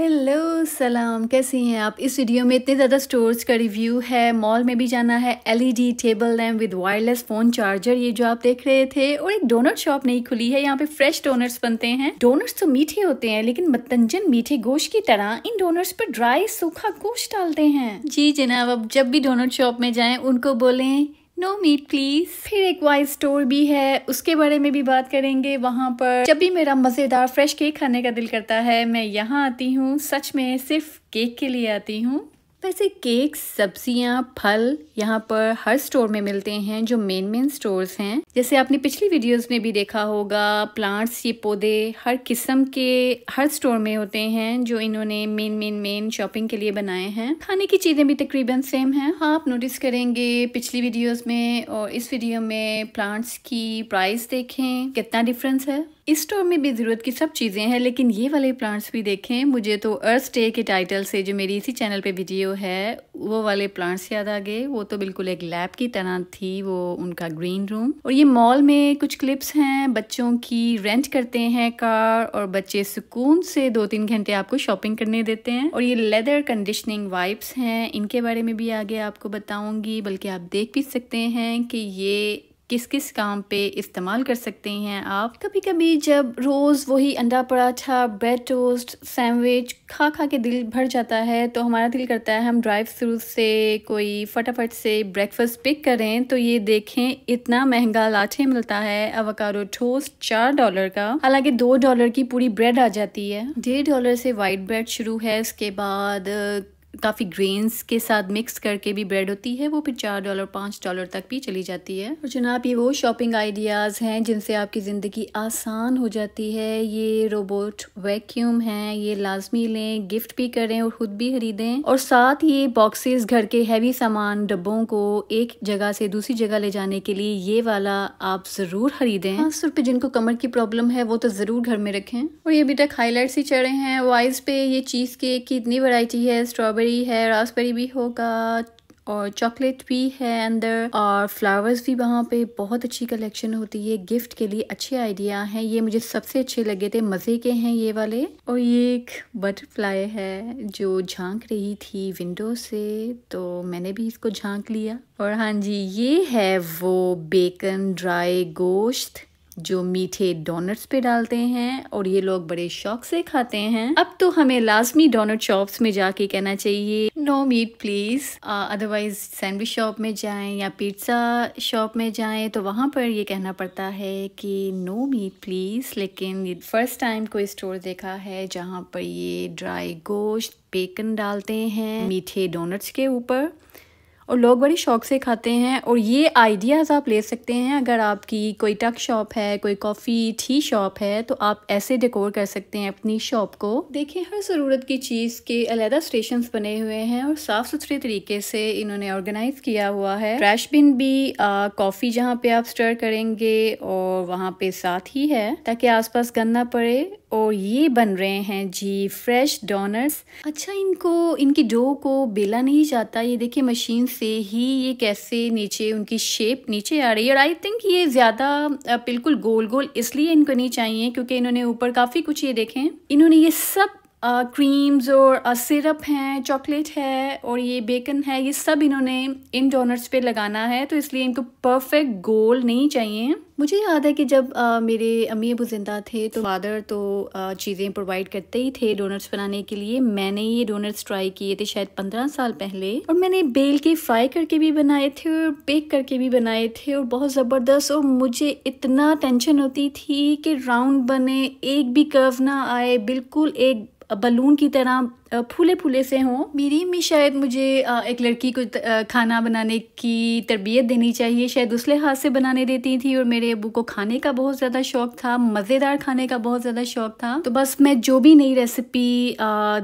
hello सलाम कैसे हैं आप इस वीडियो में इतने ज़्यादा स्टोर्स का रिव्यू है मॉल में भी जाना है LED table lamp with wireless phone charger ये जो आप देख रहे थे और एक डोनट शॉप नहीं खुली है यहाँ पे फ्रेश डोनट्स बनते हैं डोनट्स तो मीठे होते हैं लेकिन मतंजन मीठे गोश्त की तरह इन डोनट्स पर ड्राई सूखा गोश्त डालते हैं जी जनाब अब जब भी डोनट शॉप में जाए उनको बोले नो मीट प्लीज फिर एक वाइट स्टोर भी है उसके बारे में भी बात करेंगे वहाँ पर जब भी मेरा मज़ेदार फ्रेश केक खाने का दिल करता है मैं यहाँ आती हूँ सच में सिर्फ केक के लिए आती हूँ वैसे तो केक सब्जियां फल यहाँ पर हर स्टोर में मिलते हैं जो मेन मेन स्टोर्स हैं जैसे आपने पिछली वीडियोस में भी देखा होगा प्लांट्स ये पौधे हर किस्म के हर स्टोर में होते हैं जो इन्होंने मेन मेन मेन शॉपिंग के लिए बनाए हैं खाने की चीज़ें भी तकरीबन सेम हैं हाँ आप नोटिस करेंगे पिछली वीडियोज़ में और इस वीडियो में प्लांट्स की प्राइस देखें कितना डिफरेंस है इस स्टोर में भी ज़रूरत की सब चीज़ें हैं लेकिन ये वाले प्लांट्स भी देखें मुझे तो अर्थ डे के टाइटल से जो मेरी इसी चैनल पे वीडियो है वो वाले प्लांट्स याद आ गए वो तो बिल्कुल एक लैब की तरह थी वो उनका ग्रीन रूम और ये मॉल में कुछ क्लिप्स हैं बच्चों की रेंट करते हैं कार और बच्चे सुकून से दो तीन घंटे आपको शॉपिंग करने देते हैं और ये लेदर कंडीशनिंग वाइप्स हैं इनके बारे में भी आगे आपको बताऊंगी बल्कि आप देख भी सकते हैं कि ये किस किस काम पे इस्तेमाल कर सकते हैं आप कभी कभी जब रोज़ वही अंडा पराठा ब्रेड टोस्ट सैंडविच खा खा के दिल भर जाता है तो हमारा दिल करता है हम ड्राइव थ्रू से कोई फटाफट से ब्रेकफास्ट पिक करें तो ये देखें इतना महंगा लाठे मिलता है अवकारो टोस्ट चार डॉलर का हालांकि दो डॉलर की पूरी ब्रेड आ जाती है डेढ़ डॉलर से वाइट ब्रेड शुरू है उसके बाद काफ़ी ग्रेन्स के साथ मिक्स करके भी ब्रेड होती है वो फिर चार डॉलर पाँच डॉलर तक भी चली जाती है और जनाब ये वो शॉपिंग आइडियाज़ हैं जिनसे आपकी ज़िंदगी आसान हो जाती है ये रोबोट वैक्यूम हैं ये लाजमी लें गिफ्ट भी करें और ख़ुद भी खरीदें और साथ ये बॉक्सेस घर के हैवी सामान डब्बों को एक जगह से दूसरी जगह ले जाने के लिए ये वाला आप ज़रूर खरीदें खास तौर पर जिनको कमर की प्रॉब्लम है वो तो ज़रूर घर में रखें और ये अभी तक हाईलाइट्स ही चढ़े हैं वाइज पे ये चीज़ केक की इतनी वराइटी है स्ट्रॉबेरी स्ट्रॉबेरी है रासबेरी भी होगा और चॉकलेट भी है अंदर और फ्लावर्स भी वहाँ पे बहुत अच्छी कलेक्शन होती है गिफ्ट के लिए अच्छे आइडिया हैं ये मुझे सबसे अच्छे लगे थे मज़े के हैं ये वाले और ये एक बटरफ्लाई है जो झांक रही थी विंडो से तो मैंने भी इसको झांक लिया और हाँ जी ये है वो बेकन ड्राई गोश्त जो मीठे डोनट्स पे डालते हैं और ये लोग बड़े शौक से खाते हैं अब तो हमें लाजमी डोनट शॉप्स में जाके कहना चाहिए no meat please otherwise sandwich shop में जाएं या पिज्ज़ा शॉप में जाएं तो वहां पर ये कहना पड़ता है कि नो मीट प्लीज़ लेकिन ये फर्स्ट टाइम कोई स्टोर देखा है जहाँ पर ये ड्राई गोश्त बेकन डालते हैं मीठे डोनट्स के ऊपर और लोग बड़ी शौक से खाते हैं और ये आइडियाज़ आप ले सकते हैं अगर आपकी कोई टक शॉप है कोई कॉफ़ी टी शॉप है तो आप ऐसे डेकोर कर सकते हैं अपनी शॉप को देखिए हर ज़रूरत की चीज़ के अलहदा स्टेशन बने हुए हैं और साफ़ सुथरे तरीके से इन्होंने ऑर्गेनाइज़ किया हुआ है ट्रैश बिन भी कॉफ़ी जहाँ पे आप स्टर करेंगे और वहाँ पे साथ ही है ताकि आसपास पास ना पड़े और ये बन रहे हैं जी फ्रेश डोनर्स अच्छा इनको इनकी डो को बेला नहीं जाता ये देखिए मशीन से ही ये कैसे नीचे उनकी शेप नीचे आ रही है और आई थिंक ये ज़्यादा बिल्कुल गोल गोल इसलिए इनको नहीं चाहिए क्योंकि इन्होंने ऊपर काफ़ी कुछ ये देखें इन्होंने ये सब क्रीम्स और सिरप हैं चॉकलेट है और ये बेकन है ये सब इन्होंने इन डोनट्स पे लगाना है तो इसलिए इनको परफेक्ट गोल नहीं चाहिए मुझे याद है कि जब आ, मेरे अम्मी अबू ज़िंदा थे तो फादर तो चीज़ें प्रोवाइड करते ही थे डोनट्स बनाने के लिए मैंने ये डोनट्स ट्राई किए थे शायद पंद्रह साल पहले और मैंने बेल के फ्राई करके भी बनाए थे और बेक करके भी बनाए थे और बहुत ज़बरदस्त और मुझे इतना टेंशन होती थी कि राउंड बने एक भी कर्व ना आए बिल्कुल एक बलून की तरह फूले फूले से हों मेरी में शायद मुझे एक लड़की को खाना बनाने की तरबियत देनी चाहिए शायद उस लिहाज से बनाने देती थी और मेरे अबू को खाने का बहुत ज़्यादा शौक था मज़ेदार खाने का बहुत ज़्यादा शौक था तो बस मैं जो भी नई रेसिपी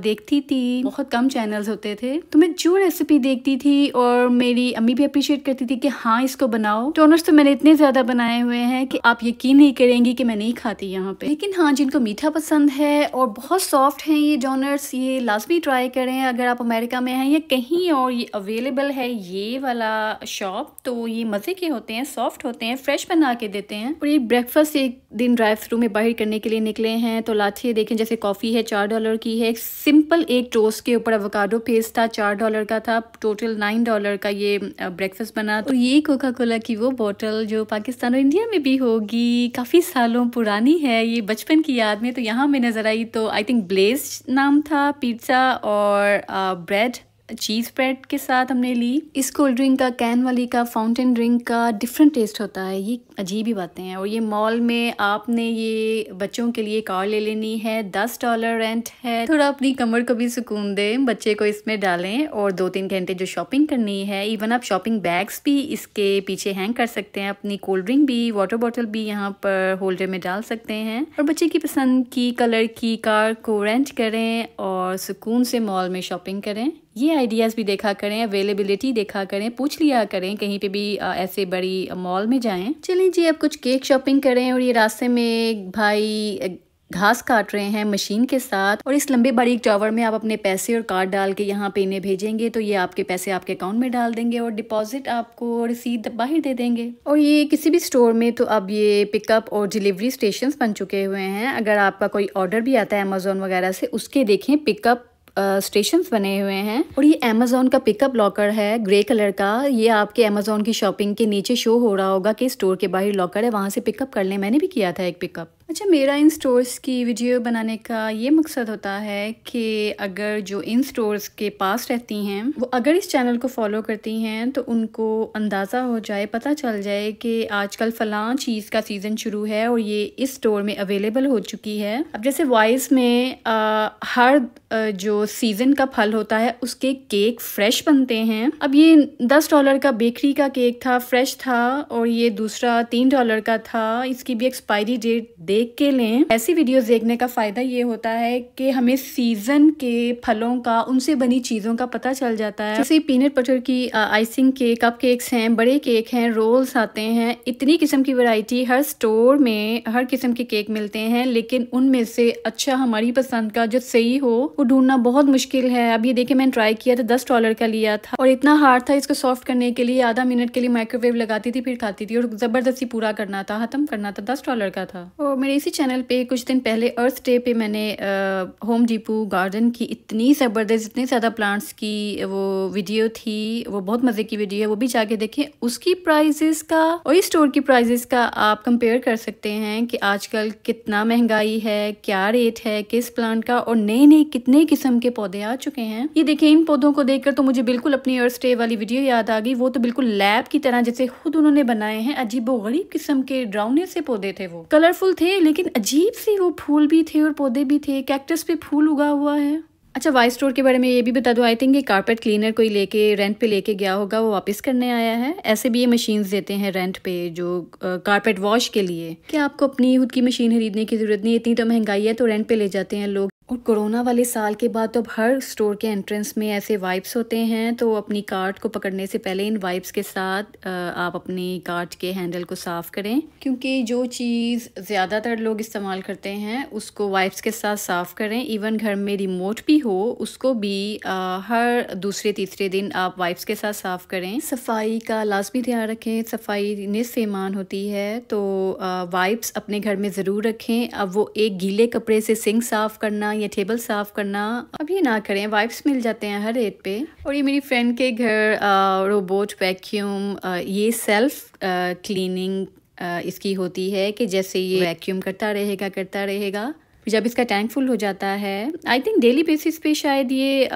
देखती थी बहुत कम चैनल्स होते थे तो मैं जो रेसिपी देखती थी और मेरी अम्मी भी अप्रिशिएट करती थी कि हाँ इसको बनाओ टोनर्स तो, तो मैंने इतने ज़्यादा बनाए हुए हैं कि आप यकीन नहीं करेंगी कि मैं नहीं खाती यहाँ पे लेकिन हाँ जिनको मीठा पसंद है और बहुत सॉफ्ट हैं ये डोनर्स ये लाजमी ट्राई करें अगर आप अमेरिका में हैं या कहीं और ये अवेलेबल है ये वाला शॉप तो ये मज़े के होते हैं सॉफ्ट होते हैं फ्रेश बना के देते हैं और ये ब्रेकफास्ट एक दिन ड्राइव थ्रू में बाहर करने के लिए निकले हैं तो लाठी देखें जैसे कॉफ़ी है चार डॉलर की है सिंपल एक टोस्ट के ऊपर अवकाडो पेस्ट था चार डॉलर का था टोटल नाइन डॉलर का ये ब्रेकफास्ट बना तो ये कोका कोला की वो बॉटल जो पाकिस्तान और इंडिया में भी होगी काफ़ी सालों पुरानी है ये बचपन की याद में तो यहाँ में नज़र आई तो आई थिंक ब्लेज नाम था पीट pizza or uh, bread cheese bread के साथ हमने ली इस कोल्ड ड्रिंक का कैन वाली का फाउंटेन ड्रिंक का डिफरेंट टेस्ट होता है ये अजीब ही बातें हैं और ये मॉल में आपने ये बच्चों के लिए कार ले लेनी है दस डॉलर रेंट है थोड़ा अपनी कमर को भी सुकून दें बच्चे को इसमें डालें और दो तीन घंटे जो शॉपिंग करनी है इवन आप शॉपिंग बैग्स भी इसके पीछे हैंग कर सकते हैं अपनी कोल्ड ड्रिंक भी वाटर बॉटल भी यहाँ पर होल्डर में डाल सकते हैं और बच्चे की पसंद की कलर की कार को रेंट करें और सुकून से मॉल में शॉपिंग करें ये आइडियाज़ भी देखा करें अवेलेबिलिटी देखा करें पूछ लिया करें कहीं पे भी ऐसे बड़ी मॉल में जाएं चलें जी अब कुछ केक शॉपिंग करें और ये रास्ते में भाई घास काट रहे हैं मशीन के साथ और इस लंबे बारीक टावर में आप अपने पैसे और कार्ड डाल के यहाँ पे इन्हें भेजेंगे तो ये आपके पैसे आपके अकाउंट में डाल देंगे और डिपॉजिट आपको रसीद बाहर दे देंगे और ये किसी भी स्टोर में तो अब ये पिकअप और डिलीवरी स्टेशन बन चुके हुए हैं अगर आपका कोई ऑर्डर भी आता है अमेजोन वगैरह से उसके देखें पिकअप स्टेशन बने हुए हैं और ये अमेजोन का पिकअप लॉकर है ग्रे कलर का ये आपके अमेजोन की शॉपिंग के नीचे शो हो रहा होगा कि स्टोर के बाहर लॉकर है वहाँ से पिकअप कर लें मैंने भी किया था एक पिकअप अच्छा मेरा इन स्टोर्स की वीडियो बनाने का ये मकसद होता है कि अगर जो इन स्टोर्स के पास रहती हैं वो अगर इस चैनल को फॉलो करती हैं तो उनको अंदाज़ा हो जाए पता चल जाए कि आजकल फ़लाँ चीज़ का सीज़न शुरू है और ये इस स्टोर में अवेलेबल हो चुकी है अब जैसे वॉइस में आ, हर जो सीज़न का फल होता है उसके केक फ्रेश बनते हैं अब ये दस डॉलर का बेकरी का केक था फ्रेश था और ये दूसरा तीन डॉलर का था इसकी भी एक्सपायरी डेट देख के लें ऐसी वीडियो देखने का फ़ायदा ये होता है कि हमें सीज़न के फलों का उनसे बनी चीज़ों का पता चल जाता है जैसे पीनट बटर की आइसिंग के कप केक्स हैं बड़े केक हैं रोल्स आते हैं इतनी किस्म की वैरायटी हर स्टोर में हर किस्म के केक मिलते हैं लेकिन उनमें से अच्छा हमारी पसंद का जो सही हो वो ढूंढना बहुत मुश्किल है अब ये देखे मैंने ट्राई किया था तो दस डॉलर का लिया था और इतना हार्ड था इसको सॉफ्ट करने के लिए आधा मिनट के लिए माइक्रोवेव लगाती थी फिर खाती थी और ज़बरदस्ती पूरा करना था ख़त्म करना था दस डॉलर का था और तो मेरे इसी चैनल पे कुछ दिन पहले अर्थ डे पे मैंने होम डिपो गार्डन की इतनी ज़बरदस्त इतने ज़्यादा प्लांट्स की वो वीडियो थी वो बहुत मज़े की वीडियो है वो भी जाके देखें उसकी प्राइजेस का और इस स्टोर की प्राइजेस का आप कंपेयर कर सकते हैं कि आजकल कितना महंगाई है क्या रेट है किस प्लांट का और नए नए कितने किस्म के पौधे आ चुके हैं ये देखें इन पौधों को देखकर तो मुझे बिल्कुल अपनी अर्थ डे वाली वीडियो याद आ गई वो तो बिल्कुल लैब की तरह जैसे खुद उन्होंने बनाए हैं अजीब गरीब किस्म के ड्राउने से पौधे थे वो कलरफुल थे लेकिन अजीब सी वो फूल भी थे और पौधे भी थे कैक्टस पे फूल उगा हुआ है अच्छा वाई स्टोर के बारे में ये भी बता दो आई थिंक ये कारपेट क्लीनर कोई लेके रेंट पे लेके गया होगा वो वापस करने आया है ऐसे भी ये मशीन देते हैं रेंट पे जो कारपेट वॉश के लिए क्या आपको अपनी खुद की मशीन खरीदने की ज़रूरत नहीं इतनी तो महंगाई है तो रेंट पे ले जाते हैं लोग और कोरोना वाले साल के बाद तो अब हर स्टोर के एंट्रेंस में ऐसे वाइप्स होते हैं तो अपनी कार्ट को पकड़ने से पहले इन वाइप्स के साथ आप अपनी कार्ट के हैंडल को साफ़ करें क्योंकि जो चीज़ ज़्यादातर लोग इस्तेमाल करते हैं उसको वाइप्स के साथ साफ़ करें इवन घर में रिमोट भी हो उसको भी आ, हर दूसरे तीसरे दिन आप वाइप्स के साथ साफ़ करें सफाई का लाजमी ध्यान रखें सफाई निसफ होती है तो वाइप्स अपने घर में ज़रूर रखें अब वो एक गीले कपड़े से सिंग साफ़ करना या टेबल साफ करना अब ये ना करें वाइप्स मिल जाते हैं हर रेट पे और ये मेरी फ्रेंड के घर रोबोट वैक्यूम ये सेल्फ क्लीनिंग इसकी होती है कि जैसे ये वैक्यूम करता रहेगा करता रहेगा जब इसका टैंक फुल हो जाता है आई थिंक डेली बेसिस पे शायद ये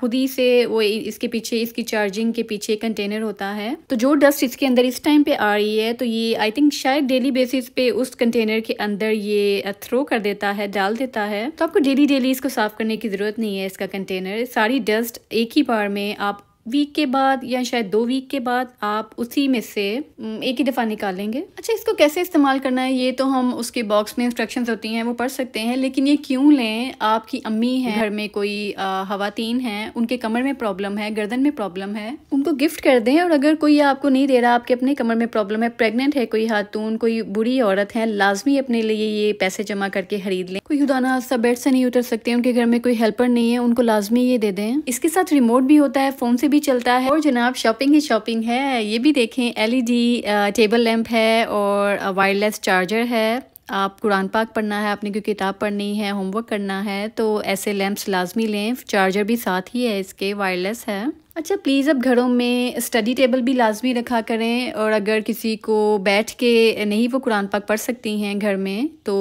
खुद ही से वो इसके पीछे इसकी चार्जिंग के पीछे कंटेनर होता है तो जो डस्ट इसके अंदर इस टाइम पे आ रही है तो ये आई थिंक शायद डेली बेसिस पे उस कंटेनर के अंदर ये थ्रो कर देता है डाल देता है तो आपको डेली डेली इसको साफ करने की ज़रूरत नहीं है इसका कंटेनर सारी डस्ट एक ही बार में आप वीक के बाद या शायद दो वीक के बाद आप उसी में से एक ही दफ़ा निकालेंगे अच्छा इसको कैसे इस्तेमाल करना है ये तो हम उसके बॉक्स में इंस्ट्रक्शंस होती हैं वो पढ़ सकते हैं लेकिन ये क्यों लें आपकी अम्मी हैं घर में कोई खातन हैं उनके कमर में प्रॉब्लम है गर्दन में प्रॉब्लम है उनको गिफ्ट कर दें और अगर कोई आपको नहीं दे रहा आपके अपने कमर में प्रॉब्लम है प्रेगनेंट है कोई खातून कोई बुरी औरत है लाजमी अपने लिए ये पैसे जमा करके खरीद लें कोई खुदाना हादसा बेड से नहीं उतर सकते उनके घर में कोई हेल्पर नहीं है उनको लाजमी ये दे दें इसके साथ रिमोट भी होता है फ़ोन से भी भी चलता है और जनाब शॉपिंग ही शॉपिंग है ये भी देखें एलईडी टेबल लैम्प है और वायरलेस चार्जर है आप कुरान पाक पढ़ना है आपने कोई किताब पढ़नी है होमवर्क करना है तो ऐसे लैम्प्स लाजमी लें चार्जर भी साथ ही है इसके वायरलेस है अच्छा प्लीज़ अब घरों में स्टडी टेबल भी लाजमी रखा करें और अगर किसी को बैठ के नहीं वो कुरान पाक पढ़ सकती हैं घर में तो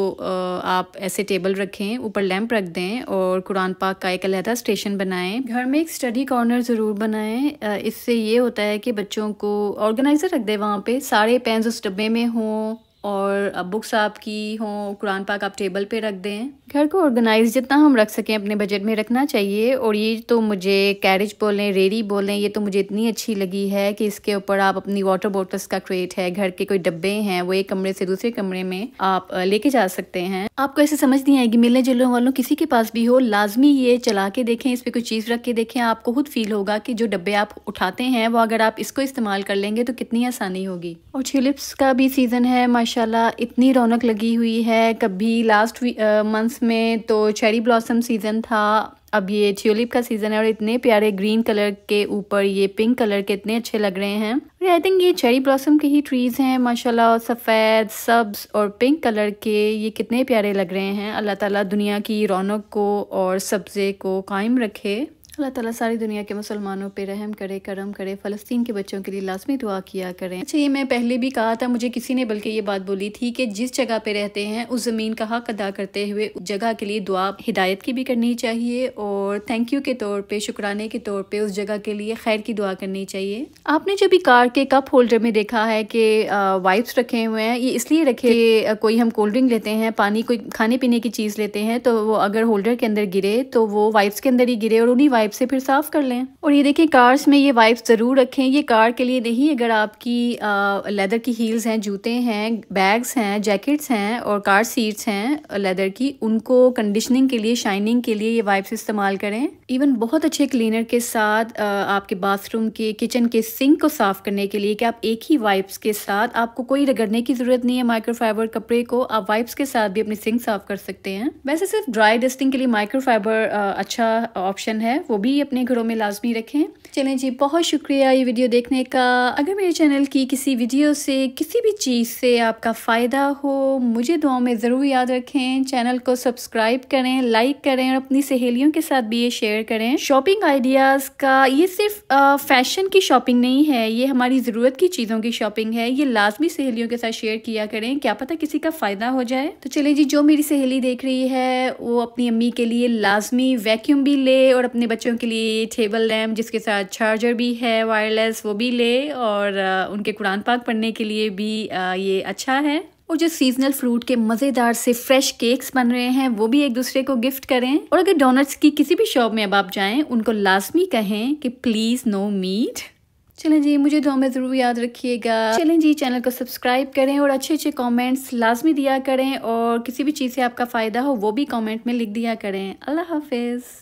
आप ऐसे टेबल रखें ऊपर लैंप रख दें और कुरान पाक का एक अलहदा स्टेशन बनाएं घर में एक स्टडी कॉर्नर ज़रूर बनाएं इससे ये होता है कि बच्चों को ऑर्गेनाइज़र रख दें वहाँ पर सारे पेन्स उस डब्बे में हों और बुक्स आपकी हों कुरान पाक आप टेबल पे रख दें घर को ऑर्गेनाइज जितना हम रख सकें अपने बजट में रखना चाहिए और ये तो मुझे कैरेज बोलें रेडी बोलें ये तो मुझे इतनी अच्छी लगी है कि इसके ऊपर आप अपनी वाटर बॉटल्स का क्रेट है घर के कोई डब्बे हैं वो एक कमरे से दूसरे कमरे में आप लेके जा सकते हैं आपको ऐसे समझ नहीं आएगी मिलने जुलने वालों किसी के पास भी हो लाजमी ये चला के देखें इस पर कोई चीज़ रख के देखें आपको खुद फील होगा कि जो डब्बे आप उठाते हैं वो अगर आप इसको इस्तेमाल कर लेंगे तो कितनी आसानी होगी और ट्यूलिप्स का भी सीज़न है माशा माशाल्लाह इतनी रौनक लगी हुई है कभी लास्ट मंथ्स uh, में तो चेरी ब्लॉसम सीज़न था अब ये ट्यूलिप का सीज़न है और इतने प्यारे ग्रीन कलर के ऊपर ये पिंक कलर के इतने अच्छे लग रहे हैं और आई थिंक ये चेरी ब्लॉसम के ही ट्रीज़ हैं माशाल्लाह सफ़ेद सब्ज और पिंक कलर के ये कितने प्यारे लग रहे हैं अल्लाह ताला दुनिया की रौनक को और सब्ज़े को कायम रखे अल्लाह ताला सारी दुनिया के मुसलमानों पे रहम करे करम करे फ़लस्तीन के बच्चों के लिए लाजमी दुआ किया करें अच्छा ये मैं पहले भी कहा था मुझे किसी ने बल्कि ये बात बोली थी कि जिस जगह पे रहते हैं उस ज़मीन का हक अदा करते हुए उस जगह के लिए दुआ हिदायत की भी करनी चाहिए और थैंक यू के तौर पर शुक्राने के तौर पर उस जगह के लिए खैर की दुआ करनी चाहिए आपने जब भी कार के कप होल्डर में देखा है कि वाइप्स रखे हुए हैं ये इसलिए रखे कोई हम कोल्ड ड्रिंक लेते हैं पानी कोई खाने पीने की चीज़ लेते हैं तो वो अगर होल्डर के अंदर गिरे तो वो वाइप्स के अंदर ही गिरे और उन्हीं वाइप से फिर साफ कर लें और ये देखें कार्स में ये वाइप्स ज़रूर रखें ये कार के लिए नहीं अगर आपकी आ, लेदर की हील्स हैं जूते हैं बैग्स हैं जैकेट्स हैं और कार सीट्स हैं लेदर की उनको कंडीशनिंग के लिए शाइनिंग के लिए ये वाइप्स इस्तेमाल करें इवन बहुत अच्छे क्लीनर के साथ आ, आपके बाथरूम के किचन के सिंक को साफ़ करने के लिए कि आप एक ही वाइप्स के साथ आपको कोई रगड़ने की ज़रूरत नहीं है माइक्रोफाइबर कपड़े को आप वाइप्स के साथ भी अपने सिंक साफ़ कर सकते हैं वैसे सिर्फ ड्राई डस्टिंग के लिए माइक्रोफाइबर अच्छा ऑप्शन है वो को भी अपने घरों में लाजमी रखें चलें जी बहुत शुक्रिया ये वीडियो देखने का अगर मेरे चैनल की किसी वीडियो से किसी भी चीज़ से आपका फ़ायदा हो मुझे दुआ में ज़रूर याद रखें चैनल को सब्सक्राइब करें लाइक करें और अपनी सहेलियों के साथ भी ये शेयर करें शॉपिंग आइडियाज़ का ये सिर्फ फैशन की शॉपिंग नहीं है ये हमारी ज़रूरत की चीज़ों की शॉपिंग है ये लाजमी सहेलियों के साथ शेयर किया करें क्या पता किसी का फ़ायदा हो जाए तो चले जी जो मेरी सहेली देख रही है वो अपनी अम्मी के लिए लाजमी वैक्यूम भी ले और अपने बच्चों बच्चों के लिए टेबल लैम्प जिसके साथ चार्जर भी है वायरलेस वो भी ले और उनके कुरान पाक पढ़ने के लिए भी ये अच्छा है और जो सीजनल फ्रूट के मज़ेदार से फ्रेश केक्स बन रहे हैं वो भी एक दूसरे को गिफ्ट करें और अगर डोनट्स की किसी भी शॉप में अब आप जाएं उनको लाजमी कहें कि प्लीज़ नो मीट चलें जी मुझे दो तो में ज़रूर याद रखिएगा चलें जी चैनल को सब्सक्राइब करें और अच्छे अच्छे कमेंट्स लाजमी दिया करें और किसी भी चीज़ से आपका फ़ायदा हो वो भी कमेंट में लिख दिया करें अल्लाह हाफिज़